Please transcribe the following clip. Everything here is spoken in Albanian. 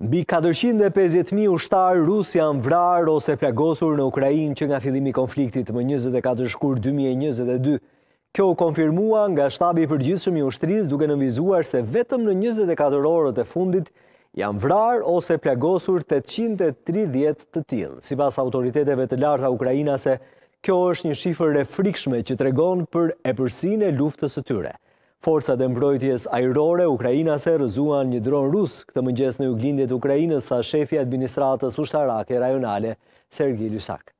Bi 450.000 ushtar rusë janë vrarë ose plagosur në Ukrajin që nga fillimi konfliktit më 24 shkur 2022. Kjo u konfirmua nga shtabi për gjithëshëm i ushtris duke në vizuar se vetëm në 24 orët e fundit janë vrarë ose plagosur 830 të tilë. Si pas autoriteteve të larta Ukrajinase, kjo është një shifër e frikshme që të për e përsin e luftës të tyre. Forcat e mbrojtjes ajrore Ukrajina se rëzuan një dronë rusë këtë mëngjes në uglindit Ukrajinës, sa shefi administratës ushtarake rajonale, Sergi Lysak.